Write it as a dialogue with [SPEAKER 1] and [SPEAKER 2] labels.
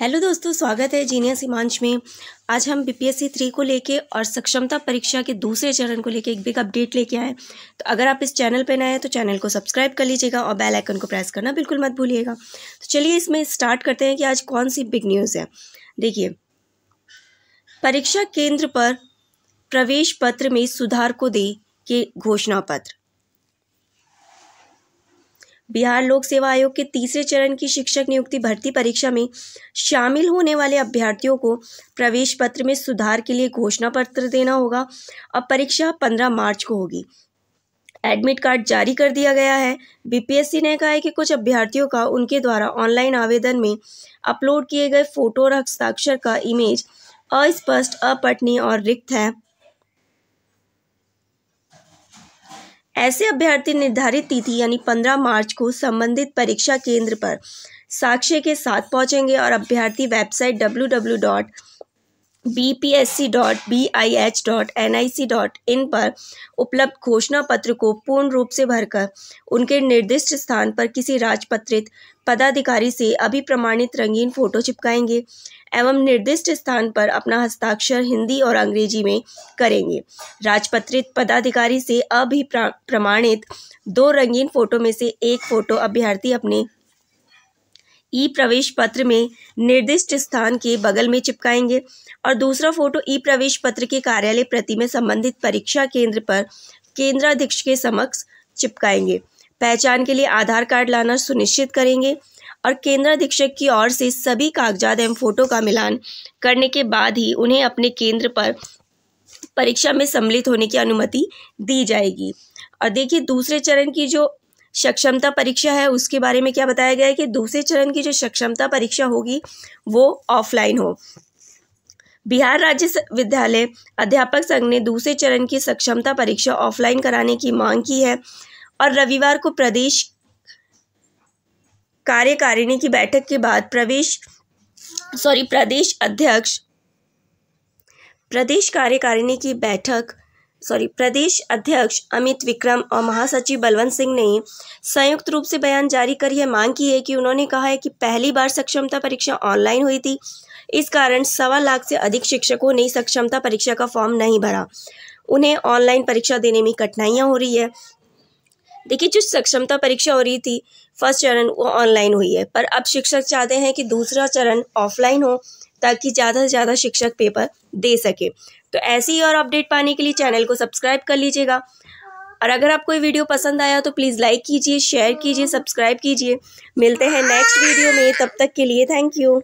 [SPEAKER 1] hello दोस्तों स्वागत है जीनियस हिमांश में आज हम बीपीएससी थ्री को लेके और सक्षमता परीक्षा के दूसरे चरण को लेके एक बिग अपडेट लेके आए तो अगर आप इस चैनल पर नए हैं तो चैनल को सब्सक्राइब कर लीजिएगा और बेल आइकन को प्रेस करना बिल्कुल मत भूलिएगा तो चलिए इसमें स्टार्ट करते हैं कि आज कौन सी बिग न्यूज़ है देखिए परीक्षा केंद्र पर प्रवेश पत्र में सुधार को दे के घोषणा पत्र बिहार लोक सेवा आयोग के तीसरे चरण की शिक्षक नियुक्ति भर्ती परीक्षा में शामिल होने वाले अभ्यर्थियों को प्रवेश पत्र में सुधार के लिए घोषणा पत्र देना होगा अब परीक्षा पंद्रह मार्च को होगी एडमिट कार्ड जारी कर दिया गया है बीपीएससी ने कहा है कि कुछ अभ्यर्थियों का उनके द्वारा ऑनलाइन आवेदन में अपलोड किए गए फोटो और हस्ताक्षर का इमेज अस्पष्ट अपठनीय और रिक्त है ऐसे अभ्यर्थी निर्धारित तिथि यानी 15 मार्च को संबंधित परीक्षा केंद्र पर साक्ष्य के साथ पहुंचेंगे और अभ्यर्थी website W B P S C dot B I H dot N I C dot in पर उपलब्ध घोषणा पत्र को पूर्ण रूप से भरकर उनके निर्दिष्ट स्थान पर किसी राजपत्रित पदाधिकारी से अभिप्रमाणित रंगीन फोटो चिपकाएंगे एवं निर्दिष्ट स्थान पर अपना हस्ताक्षर हिंदी और अंग्रेजी में करेंगे राजपत्रित पदाधिकारी से अभिप्रमाणित दो रंगीन फोटो में से एक फोटो अभ्यर्थी अपने ई प्रवेश पत्र में निर्दिष्ट स्थान के बगल में चिपकाएंगे और दूसरा फोटो ई प्रवेश पत्र के कार्यालय प्रति में संबंधित परीक्षा केंद्र पर केंद्राधीक्ष के समक्ष चिपकाएंगे पहचान के लिए आधार कार्ड लाना सुनिश्चित करेंगे और केंद्राधीक्षक की ओर से सभी कागजात एवं फोटो का मिलान करने के बाद ही उन्हें अपने केंद्र पर परीक्षा में सम्मिलित होने की अनुमति दी जाएगी और देखिए दूसरे चरण की जो सक्षमता परीक्षा है उसके बारे में क्या बताया गया है कि दूसरे चरण की जो सक्षमता परीक्षा होगी वो ऑफलाइन हो बिहार राज्य विद्यालय अध्यापक संघ ने दूसरे चरण की सक्षमता परीक्षा ऑफलाइन कराने की मांग की है और रविवार को प्रदेश कार्यकारिणी की बैठक के बाद प्रवेश सॉरी प्रदेश अध्यक्ष प्रदेश कार्यकारिणी की बैठक सॉरी प्रदेश अध्यक्ष अमित विक्रम और महासचिव बलवंत सिंह ने संयुक्त रूप से बयान जारी कर यह मांग की है कि उन्होंने कहा है कि पहली बार सक्षमता परीक्षा ऑनलाइन हुई थी इस कारण सवा लाख से अधिक शिक्षकों ने सक्षमता परीक्षा का फॉर्म नहीं भरा उन्हें ऑनलाइन परीक्षा देने में कठिनाइयाँ हो रही है देखिए जो सक्षमता परीक्षा हो रही थी फर्स्ट चरण वो ऑनलाइन हुई है पर अब शिक्षक चाहते हैं कि दूसरा चरण ऑफलाइन हो ताकि ज़्यादा से ज़्यादा शिक्षक पेपर दे सके तो ऐसी ही और अपडेट पाने के लिए चैनल को सब्सक्राइब कर लीजिएगा और अगर आपको ये वीडियो पसंद आया तो प्लीज़ लाइक कीजिए शेयर कीजिए सब्सक्राइब कीजिए मिलते हैं नेक्स्ट वीडियो में तब तक के लिए थैंक यू